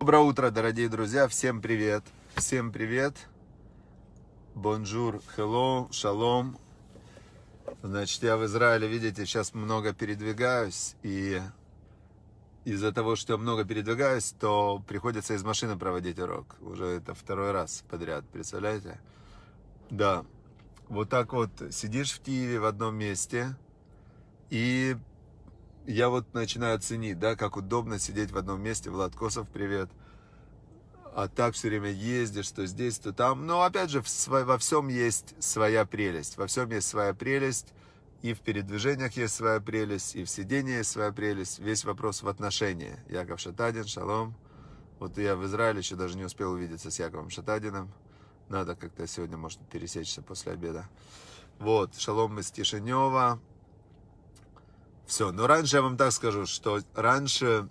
Доброе утро, дорогие друзья, всем привет, всем привет, бонжур, hello, шалом. Значит, я в Израиле, видите, сейчас много передвигаюсь, и из-за того, что я много передвигаюсь, то приходится из машины проводить урок. Уже это второй раз подряд, представляете? Да, вот так вот сидишь в Киеве в одном месте и я вот начинаю ценить, да, как удобно сидеть в одном месте. Влад Косов, привет. А так все время ездишь, то здесь, то там. Но опять же, во всем есть своя прелесть. Во всем есть своя прелесть. И в передвижениях есть своя прелесть, и в сидении есть своя прелесть. Весь вопрос в отношении. Яков Шатадин, шалом. Вот я в Израиле еще даже не успел увидеться с Яковом Шатадином. Надо как-то сегодня, может, пересечься после обеда. Вот, шалом из Тишинева. Все, но раньше я вам так скажу, что раньше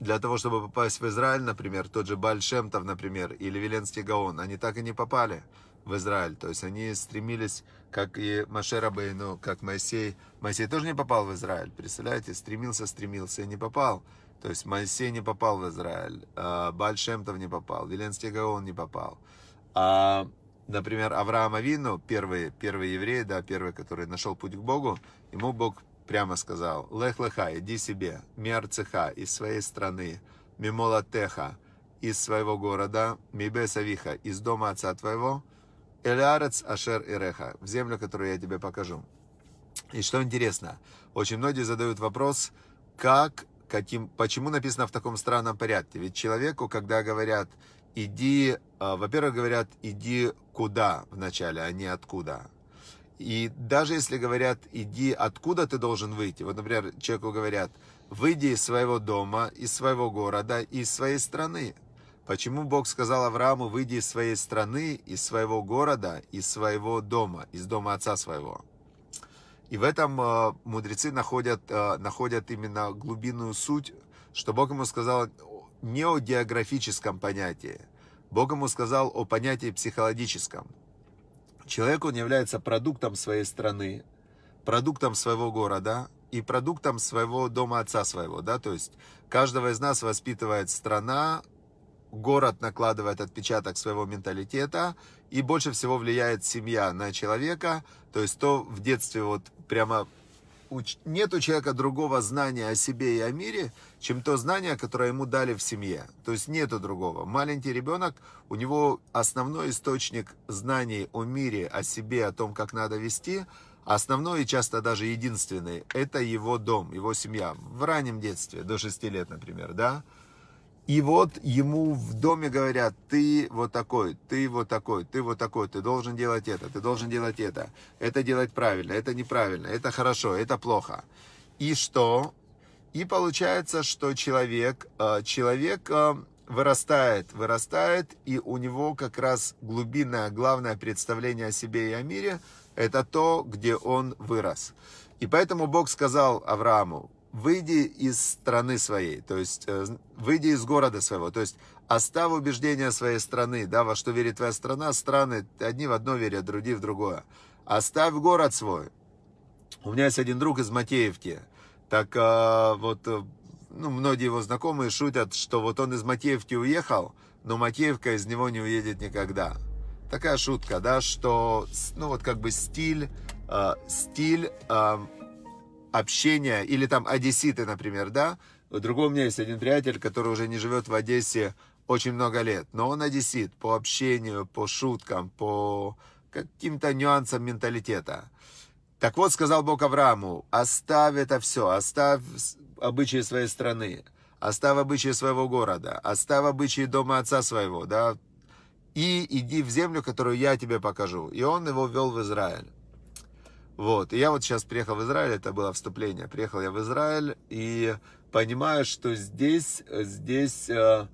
для того, чтобы попасть в Израиль, например, тот же Бальшемтов, например, или Веленский Гаон, они так и не попали в Израиль. То есть они стремились, как и Машера Бейну, как Моисей. Моисей тоже не попал в Израиль, представляете? Стремился, стремился и не попал. То есть Моисей не попал в Израиль, а Бальшемтов не попал, Веленский Гаон не попал. А, например, Авраам Авину, первый, первый еврей, да, первый, который нашел путь к Богу, ему Бог прямо сказал, «Лех Леха, иди себе, Миарцеха из своей страны, Мимола Теха из своего города, Мибесавиха из дома отца твоего, Элярец Ашер Иреха, в землю, которую я тебе покажу». И что интересно, очень многие задают вопрос, как, каким, почему написано в таком странном порядке. Ведь человеку, когда говорят, иди, э, во-первых, говорят, иди куда вначале, а не откуда. И даже если говорят, иди, откуда ты должен выйти? Вот, например, человеку говорят, выйди из своего дома, из своего города, из своей страны. Почему Бог сказал Аврааму, выйди из своей страны, из своего города, из своего дома, из дома отца своего? И в этом э, мудрецы находят, э, находят именно глубинную суть, что Бог ему сказал не о географическом понятии. Бог ему сказал о понятии психологическом – Человек, он является продуктом своей страны, продуктом своего города и продуктом своего дома отца своего, да, то есть каждого из нас воспитывает страна, город накладывает отпечаток своего менталитета, и больше всего влияет семья на человека, то есть то в детстве вот прямо нет у человека другого знания о себе и о мире, чем то знание, которое ему дали в семье. То есть нету другого. Маленький ребенок, у него основной источник знаний о мире, о себе, о том, как надо вести, а основной и часто даже единственный, это его дом, его семья. В раннем детстве, до 6 лет, например, да? И вот ему в доме говорят, ты вот такой, ты вот такой, ты вот такой, ты должен делать это, ты должен делать это. Это делать правильно, это неправильно, это хорошо, это плохо. И что? И получается, что человек, э, человек э, вырастает, вырастает, и у него как раз глубинное, главное представление о себе и о мире – это то, где он вырос. И поэтому Бог сказал Аврааму, выйди из страны своей, то есть э, выйди из города своего, то есть оставь убеждения своей страны, да, во что верит твоя страна, страны, одни в одно верят, другие в другое. Оставь город свой. У меня есть один друг из Матеевки, так э, вот, э, ну, многие его знакомые шутят, что вот он из Матеевки уехал, но Матеевка из него не уедет никогда. Такая шутка, да, что, ну, вот как бы стиль, стиль общения, или там одесситы, например, да? У другого у меня есть один приятель, который уже не живет в Одессе очень много лет, но он одессит по общению, по шуткам, по каким-то нюансам менталитета. Так вот, сказал Бог Аврааму, оставь это все, оставь обычаи своей страны, оставь обычаи своего города, оставь обычаи дома отца своего, да, и иди в землю, которую я тебе покажу. И он его ввел в Израиль. Вот, и я вот сейчас приехал в Израиль, это было вступление, приехал я в Израиль и понимаю, что здесь, здесь э,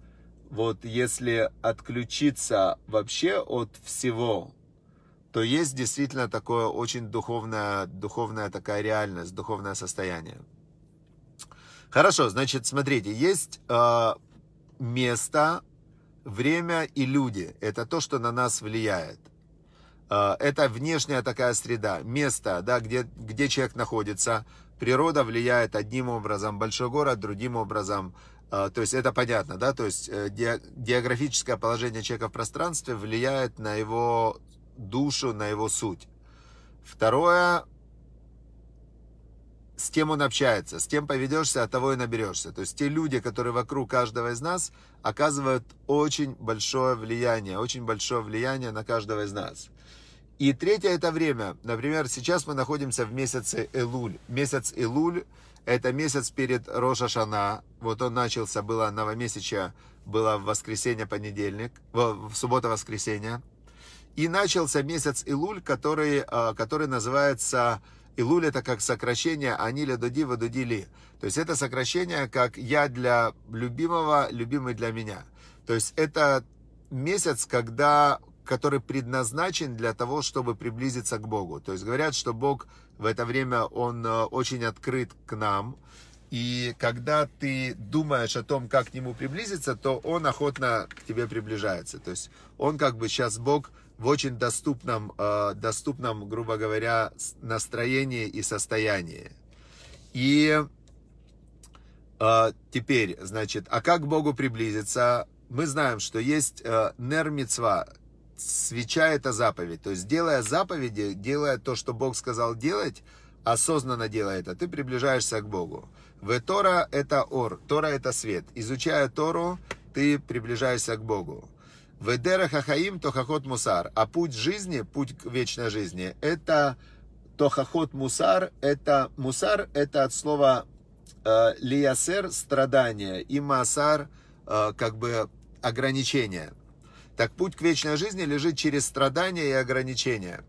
вот если отключиться вообще от всего, то есть действительно такое очень духовное, духовная такая реальность, духовное состояние. Хорошо, значит, смотрите, есть э, место, время и люди. Это то, что на нас влияет. Э, это внешняя такая среда, место, да, где, где человек находится. Природа влияет одним образом, большой город другим образом. Э, то есть это понятно, да, то есть э, географическое положение человека в пространстве влияет на его душу, на его суть. Второе, с тем он общается, с тем поведешься, от того и наберешься. То есть те люди, которые вокруг каждого из нас, оказывают очень большое влияние, очень большое влияние на каждого из нас. И третье это время. Например, сейчас мы находимся в месяце Элуль. Месяц Элуль это месяц перед Роша Шана. Вот он начался, было новомесячье, было в воскресенье, понедельник, в, в суббота, воскресенье. И начался месяц Илуль, который, а, который называется Илуль это как сокращение Аниле Дуди Вадудили. То есть это сокращение как я для любимого, любимый для меня. То есть это месяц, когда, который предназначен для того, чтобы приблизиться к Богу. То есть говорят, что Бог в это время, Он э, очень открыт к нам. И когда ты думаешь о том, как к Нему приблизиться, то Он охотно к тебе приближается. То есть Он как бы сейчас Бог в очень доступном, э, доступном грубо говоря, настроении и состоянии. И э, теперь, значит, а как к Богу приблизиться? Мы знаем, что есть нермицва, свеча – это заповедь. То есть, делая заповеди, делая то, что Бог сказал делать, осознанно делая это, ты приближаешься к Богу. В Тора – это Ор, Тора – это свет. Изучая Тору, ты приближаешься к Богу. В Эдера Хахаим Тохахот Мусар. А путь жизни, путь к вечной жизни – это Тохахот Мусар. Это Мусар – это от слова э, Лиясер – страдание, и Масар э, – как бы ограничение – так путь к вечной жизни лежит через страдания и ограничения.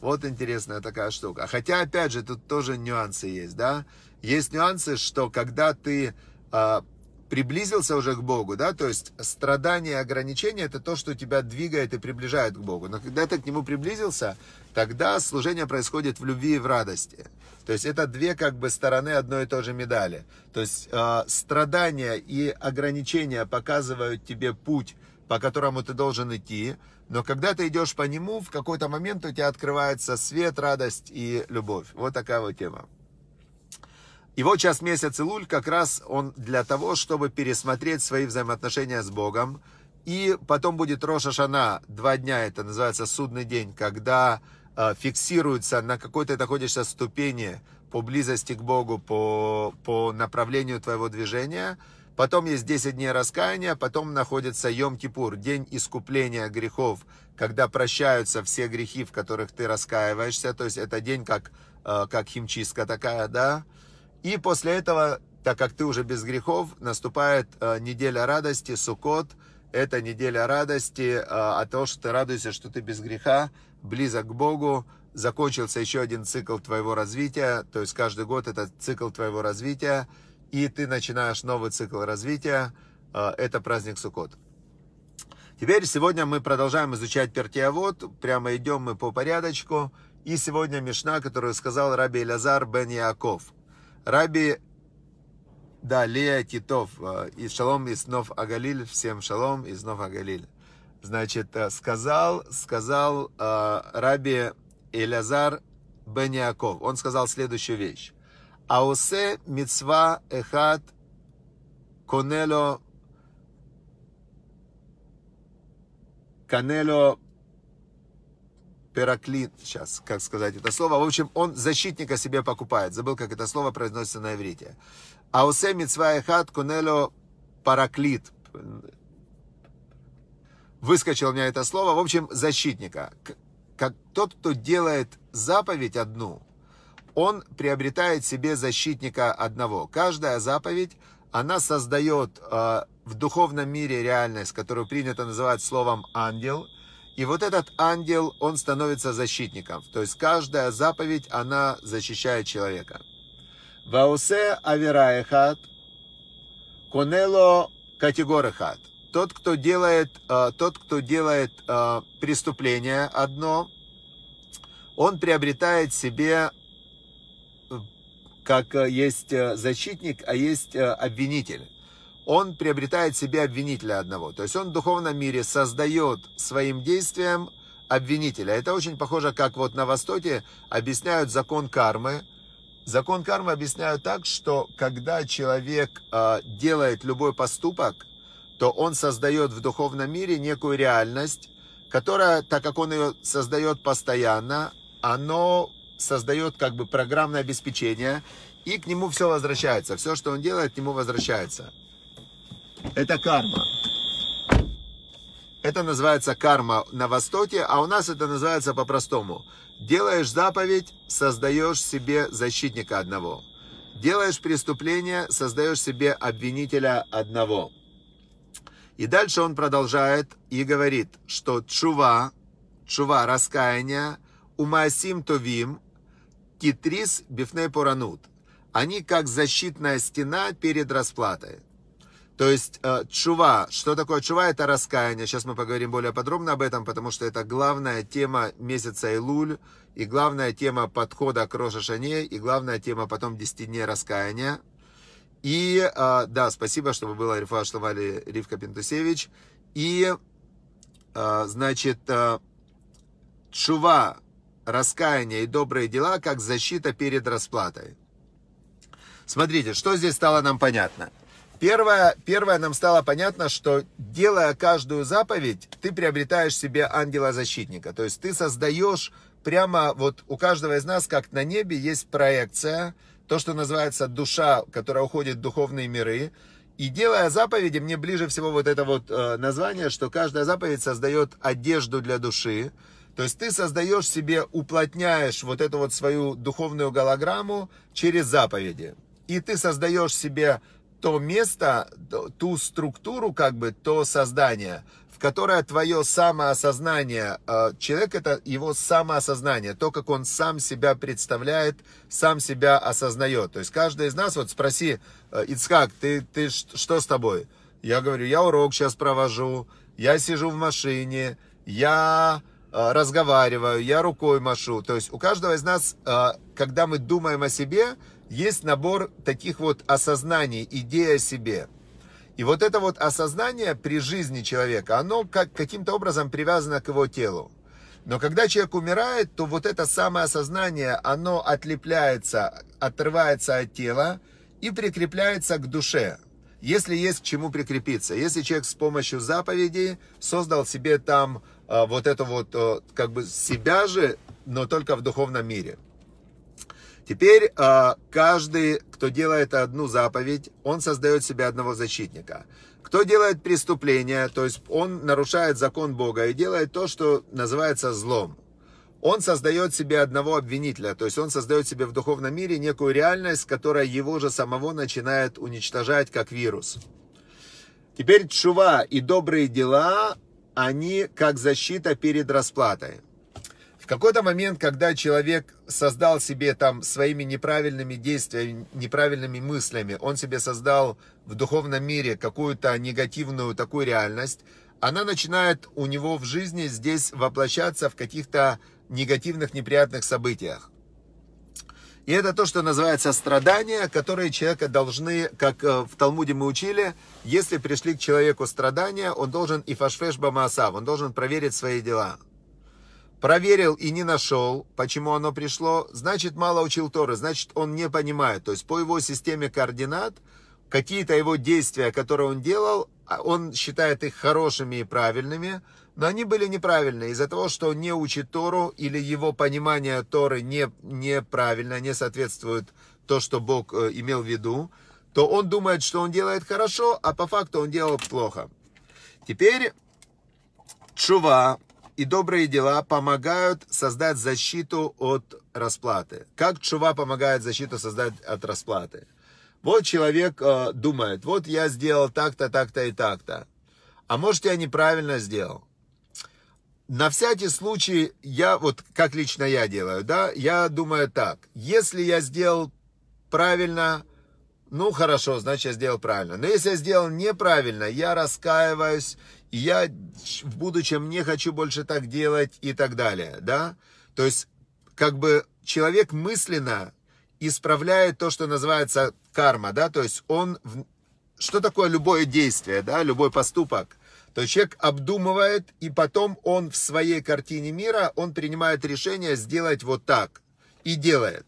Вот интересная такая штука. Хотя, опять же, тут тоже нюансы есть, да? Есть нюансы, что когда ты э, приблизился уже к Богу, да, то есть страдания и ограничения это то, что тебя двигает и приближает к Богу. Но когда ты к Нему приблизился, тогда служение происходит в любви и в радости. То есть это две как бы стороны одной и той же медали. То есть э, страдания и ограничения показывают тебе путь по которому ты должен идти, но когда ты идешь по нему, в какой-то момент у тебя открывается свет, радость и любовь. Вот такая вот тема. И вот сейчас месяц Илуль как раз он для того, чтобы пересмотреть свои взаимоотношения с Богом. И потом будет Роша Шана, два дня, это называется судный день, когда э, фиксируется, на какой ты находишься ступени по близости к Богу, по, по направлению твоего движения – Потом есть 10 дней раскаяния, потом находится Йом-Кипур, день искупления грехов, когда прощаются все грехи, в которых ты раскаиваешься, то есть это день как, э, как химчистка такая, да. И после этого, так как ты уже без грехов, наступает э, неделя радости, Суккот, это неделя радости э, от того, что ты радуешься, что ты без греха, близок к Богу, закончился еще один цикл твоего развития, то есть каждый год это цикл твоего развития, и ты начинаешь новый цикл развития. Э, это праздник Сукот. Теперь сегодня мы продолжаем изучать Пертиавод. Прямо идем мы по порядочку. И сегодня Мишна, которую сказал Раби Элязар бен Яков. Раби да, Лея Титов. Э, и шалом из Нов Агалиль. Всем шалом из Нов Агалиль. Значит, э, сказал, сказал э, Раби Элязар Бен Он сказал следующую вещь. А Аусе мецва эхат конело канело пераклит сейчас, как сказать это слово. В общем, он защитника себе покупает. Забыл, как это слово произносится на иврите. Аусе мецва эхат конело параклит. Выскочил у меня это слово. В общем, защитника. Как тот, кто делает заповедь одну, он приобретает себе защитника одного. Каждая заповедь, она создает э, в духовном мире реальность, которую принято называть словом ангел. И вот этот ангел, он становится защитником. То есть каждая заповедь, она защищает человека. Ваусе авираехат, конело категорехат. Тот, кто делает, э, тот, кто делает э, преступление одно, он приобретает себе как э, есть э, защитник, а есть э, обвинитель. Он приобретает себе обвинителя одного. То есть он в духовном мире создает своим действием обвинителя. Это очень похоже, как вот на Востоке объясняют закон кармы. Закон кармы объясняют так, что когда человек делает любой поступок, то он создает в духовном мире некую реальность, которая, так как он ее создает постоянно, она создает как бы программное обеспечение, и к нему все возвращается. Все, что он делает, к нему возвращается. Это карма. Это называется карма на Востоке, а у нас это называется по-простому. Делаешь заповедь, создаешь себе защитника одного. Делаешь преступление, создаешь себе обвинителя одного. И дальше он продолжает и говорит, что чува, чува раскаяния умасим товим, Китрис поранут. Они как защитная стена перед расплатой. То есть э, чува, что такое чува, это раскаяние. Сейчас мы поговорим более подробно об этом, потому что это главная тема месяца Илуль, и главная тема подхода к Рошашане, и главная тема потом 10 дней раскаяния. И э, да, спасибо, чтобы было Рифа Шлавали Ривка Пентусевич. И, э, значит, чува раскаяние и добрые дела как защита перед расплатой. Смотрите, что здесь стало нам понятно. Первое, первое нам стало понятно, что делая каждую заповедь, ты приобретаешь себе ангела-защитника. То есть ты создаешь прямо вот у каждого из нас, как на небе, есть проекция, то, что называется душа, которая уходит в духовные миры. И делая заповеди, мне ближе всего вот это вот э, название, что каждая заповедь создает одежду для души. То есть ты создаешь себе, уплотняешь вот эту вот свою духовную голограмму через заповеди. И ты создаешь себе то место, ту структуру, как бы, то создание, в которое твое самоосознание, э, человек это его самоосознание, то, как он сам себя представляет, сам себя осознает. То есть каждый из нас, вот спроси, э, Ицхак, ты, ты что с тобой? Я говорю, я урок сейчас провожу, я сижу в машине, я Э, разговариваю, я рукой машу. То есть у каждого из нас, э, когда мы думаем о себе, есть набор таких вот осознаний, идей о себе. И вот это вот осознание при жизни человека, оно как, каким-то образом привязано к его телу. Но когда человек умирает, то вот это самое осознание, оно отлепляется, отрывается от тела и прикрепляется к душе. Если есть к чему прикрепиться, если человек с помощью заповедей создал себе там а, вот это вот а, как бы себя же, но только в духовном мире. Теперь а, каждый, кто делает одну заповедь, он создает себе одного защитника. Кто делает преступление, то есть он нарушает закон Бога и делает то, что называется злом он создает себе одного обвинителя, то есть он создает себе в духовном мире некую реальность, которая его же самого начинает уничтожать как вирус. Теперь чува и добрые дела, они как защита перед расплатой. В какой-то момент, когда человек создал себе там своими неправильными действиями, неправильными мыслями, он себе создал в духовном мире какую-то негативную такую реальность, она начинает у него в жизни здесь воплощаться в каких-то негативных, неприятных событиях. И это то, что называется страдания, которые человека должны, как э, в Талмуде мы учили, если пришли к человеку страдания, он должен и фашфеш бамасав, он должен проверить свои дела. Проверил и не нашел, почему оно пришло, значит мало учил Торы, значит он не понимает. То есть по его системе координат, какие-то его действия, которые он делал, а он считает их хорошими и правильными, но они были неправильные из-за того, что он не учит Тору или его понимание Торы не, неправильно, не соответствует то, что Бог э, имел в виду, то он думает, что он делает хорошо, а по факту он делал плохо. Теперь чува и добрые дела помогают создать защиту от расплаты. Как чува помогает защиту создать от расплаты? Вот человек э, думает, вот я сделал так-то, так-то и так-то. А может я неправильно сделал? на всякий случай, я вот как лично я делаю, да, я думаю так, если я сделал правильно, ну хорошо, значит я сделал правильно. Но если я сделал неправильно, я раскаиваюсь, я в будущем не хочу больше так делать и так далее, да. То есть как бы человек мысленно исправляет то, что называется карма, да, то есть он, что такое любое действие, да, любой поступок, то есть человек обдумывает, и потом он в своей картине мира, он принимает решение сделать вот так. И делает.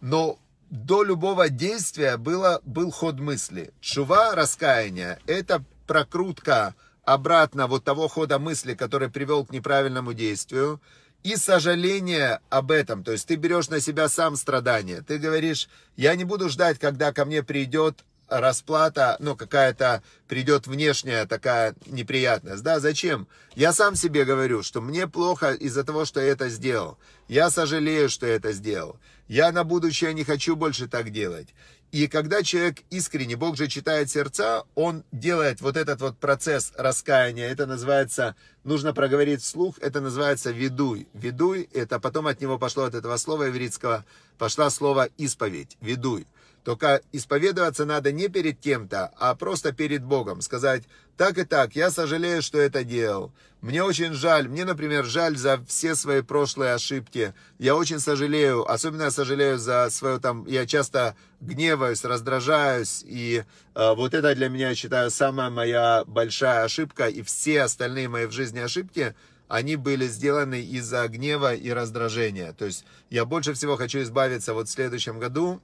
Но до любого действия было, был ход мысли. Чува, раскаяние, это прокрутка обратно вот того хода мысли, который привел к неправильному действию, и сожаление об этом. То есть ты берешь на себя сам страдание. Ты говоришь, я не буду ждать, когда ко мне придет расплата, ну, какая-то придет внешняя такая неприятность. Да, зачем? Я сам себе говорю, что мне плохо из-за того, что я это сделал. Я сожалею, что я это сделал. Я на будущее не хочу больше так делать. И когда человек искренне, Бог же читает сердца, он делает вот этот вот процесс раскаяния. Это называется, нужно проговорить вслух, это называется ведуй. Ведуй, это потом от него пошло от этого слова еврейского, пошла слово исповедь, ведуй. Только исповедоваться надо не перед кем-то, а просто перед Богом. Сказать, так и так, я сожалею, что это делал. Мне очень жаль, мне, например, жаль за все свои прошлые ошибки. Я очень сожалею, особенно я сожалею за свое там, я часто гневаюсь, раздражаюсь. И э, вот это для меня, я считаю, самая моя большая ошибка. И все остальные мои в жизни ошибки, они были сделаны из-за гнева и раздражения. То есть я больше всего хочу избавиться вот в следующем году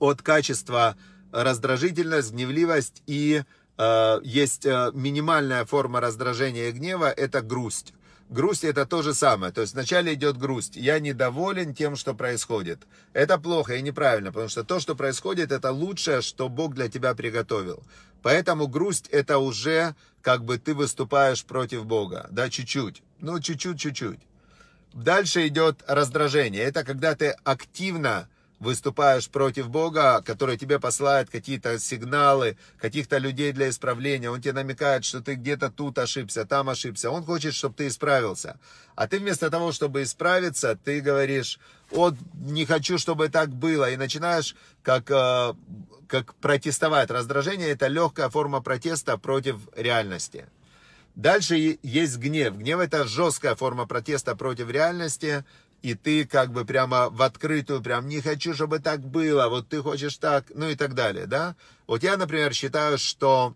от качества э, раздражительность, гневливость и э, есть э, минимальная форма раздражения и гнева, это грусть. Грусть это то же самое. То есть вначале идет грусть. Я недоволен тем, что происходит. Это плохо и неправильно, потому что то, что происходит, это лучшее, что Бог для тебя приготовил. Поэтому грусть это уже как бы ты выступаешь против Бога. Да, чуть-чуть. Ну, чуть-чуть, чуть-чуть. Дальше идет раздражение. Это когда ты активно выступаешь против Бога, который тебе посылает какие-то сигналы, каких-то людей для исправления. Он тебе намекает, что ты где-то тут ошибся, там ошибся. Он хочет, чтобы ты исправился. А ты вместо того, чтобы исправиться, ты говоришь, вот не хочу, чтобы так было. И начинаешь как, э, как протестовать. Раздражение – это легкая форма протеста против реальности. Дальше есть гнев. Гнев – это жесткая форма протеста против реальности, и ты как бы прямо в открытую, прям не хочу, чтобы так было, вот ты хочешь так, ну и так далее, да? Вот я, например, считаю, что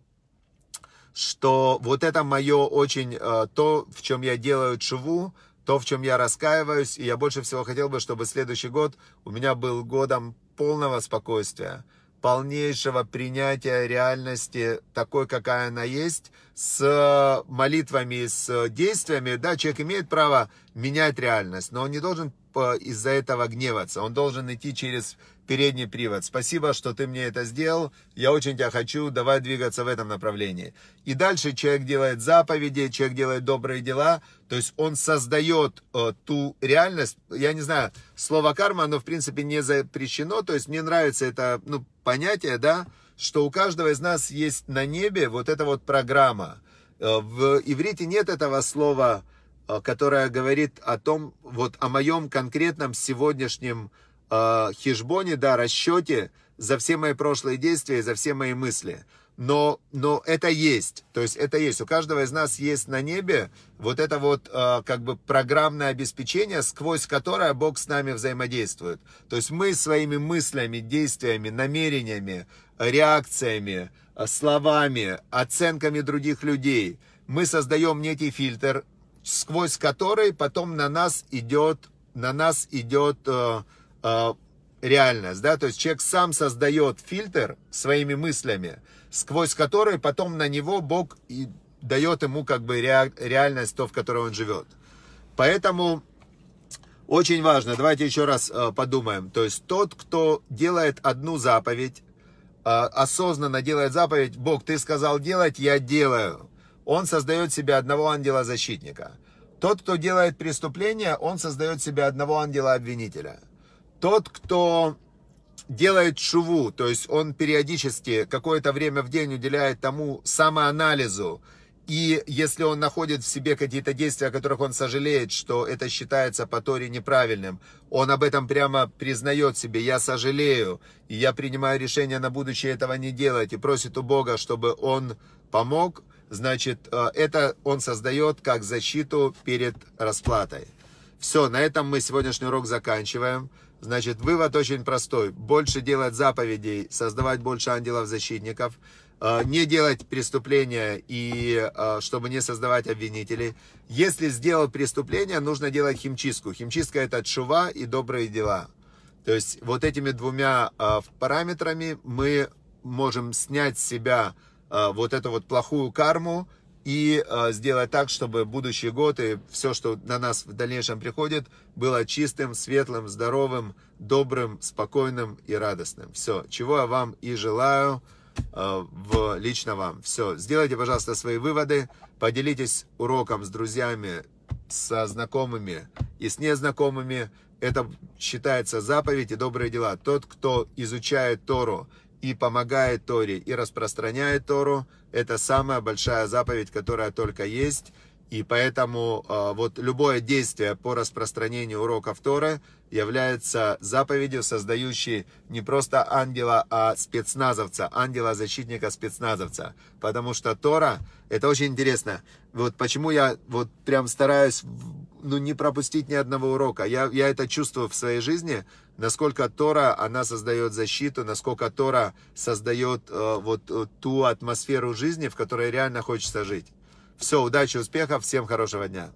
что вот это мое очень, э, то, в чем я делаю чуву, то, в чем я раскаиваюсь, и я больше всего хотел бы, чтобы следующий год у меня был годом полного спокойствия, полнейшего принятия реальности такой, какая она есть, с молитвами, с действиями, да, человек имеет право менять реальность, но он не должен э, из-за этого гневаться, он должен идти через передний привод. Спасибо, что ты мне это сделал. Я очень тебя хочу. Давай двигаться в этом направлении. И дальше человек делает заповеди, человек делает добрые дела. То есть он создает э, ту реальность. Я не знаю, слово карма, оно в принципе не запрещено. То есть мне нравится это ну, понятие, да, что у каждого из нас есть на небе вот эта вот программа. Э, в иврите нет этого слова э, которое говорит о том, вот о моем конкретном сегодняшнем э, хижбоне, да, расчете за все мои прошлые действия, за все мои мысли. Но, но это есть, то есть это есть. У каждого из нас есть на небе вот это вот э, как бы программное обеспечение, сквозь которое Бог с нами взаимодействует. То есть мы своими мыслями, действиями, намерениями, реакциями, э, словами, оценками других людей мы создаем некий фильтр, сквозь который потом на нас идет, на нас идет э, Э, реальность, да, то есть человек сам создает фильтр своими мыслями, сквозь который потом на него Бог и дает ему как бы реальность, то, в которой он живет. Поэтому очень важно, давайте еще раз э, подумаем, то есть тот, кто делает одну заповедь, э, осознанно делает заповедь, Бог, ты сказал делать, я делаю. Он создает себе одного ангела-защитника. Тот, кто делает преступление, он создает себе одного ангела-обвинителя. Тот, кто делает шуву, то есть он периодически какое-то время в день уделяет тому самоанализу, и если он находит в себе какие-то действия, о которых он сожалеет, что это считается по Торе неправильным, он об этом прямо признает себе, я сожалею, и я принимаю решение на будущее этого не делать, и просит у Бога, чтобы он помог, значит, э, это он создает как защиту перед расплатой. Все, на этом мы сегодняшний урок заканчиваем. Значит, вывод очень простой. Больше делать заповедей, создавать больше ангелов-защитников, э, не делать преступления и э, чтобы не создавать обвинителей. Если сделал преступление, нужно делать химчистку. Химчистка это чува и добрые дела. То есть вот этими двумя э, параметрами мы можем снять с себя вот эту вот плохую карму и э, сделать так, чтобы будущий год и все, что на нас в дальнейшем приходит, было чистым, светлым, здоровым, добрым, спокойным и радостным. Все, чего я вам и желаю э, в, лично вам. Все, сделайте, пожалуйста, свои выводы, поделитесь уроком с друзьями, со знакомыми и с незнакомыми. Это считается заповедь и добрые дела. Тот, кто изучает Тору и помогает Торе, и распространяет Тору. Это самая большая заповедь, которая только есть. И поэтому а, вот любое действие по распространению уроков Торы является заповедью, создающей не просто ангела, а спецназовца, ангела-защитника спецназовца. Потому что Тора, это очень интересно, вот почему я вот прям стараюсь ну, не пропустить ни одного урока. Я, я это чувствую в своей жизни, насколько Тора, она создает защиту, насколько Тора создает э, вот э, ту атмосферу жизни, в которой реально хочется жить. Все, удачи, успехов, всем хорошего дня.